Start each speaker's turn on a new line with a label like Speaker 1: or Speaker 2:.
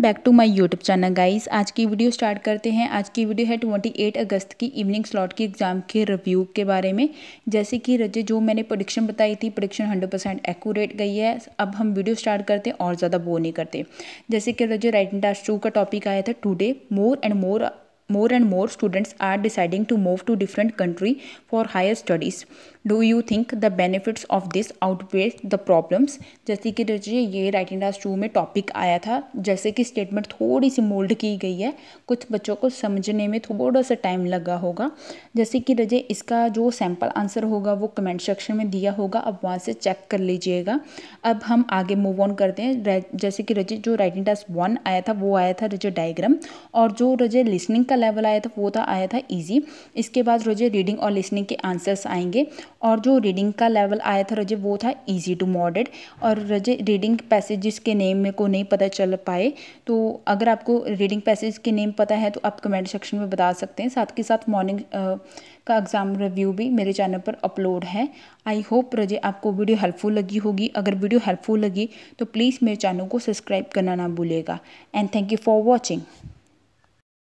Speaker 1: back to my YouTube channel guys आज की video start करते हैं आज की वीडियो है 28 अगस्त की इवनिंग स्लॉट की एग्ज़ाम के रिव्यू के बारे में जैसे कि रजे जो मैंने प्रोडिक्शन बताई थी प्रोडिक्शन 100 परसेंट एक्यूरेट गई है अब हम वीडियो स्टार्ट करते हैं और ज़्यादा वो नहीं करते जैसे कि रजे राइटिंग टास्ट टू का टॉपिक आया था today more and more more and more students are deciding to move to different country for higher studies do you think the benefits of this outweigh the problems जैसे कि रचिए ये writing class two में topic आया था जैसे कि statement थोड़ी सी मोल्ड की गई है कुछ बच्चों को समझने में थोड़ा सा टाइम लगा होगा जैसे कि रजे इसका जो सैम्पल आंसर होगा वो कमेंट सेक्शन में दिया होगा अब वहाँ से चेक कर लीजिएगा अब हम आगे मूव ऑन करते हैं जैसे कि रजे जो राइटिंग क्लास वन आया था वो आया था रजे डायग्राम और जो रजे लिसनिंग का लेवल आया था वो था आया था ईजी इसके बाद रोजे रीडिंग और लिसनिंग के आंसर्स आएंगे और जो रीडिंग का लेवल आया था रजे वो था इजी टू मॉडरेट और रजे रीडिंग पैसेज के नेम में को नहीं पता चल पाए तो अगर आपको रीडिंग पैसेज के नेम पता है तो आप कमेंट सेक्शन में बता सकते हैं साथ के साथ मॉर्निंग का एग्ज़ाम रिव्यू भी मेरे चैनल पर अपलोड है आई होप रजे आपको वीडियो हेल्पफुल लगी होगी अगर वीडियो हेल्पफुल लगी तो प्लीज़ मेरे चैनल को सब्सक्राइब करना ना भूलेगा and thank you for watching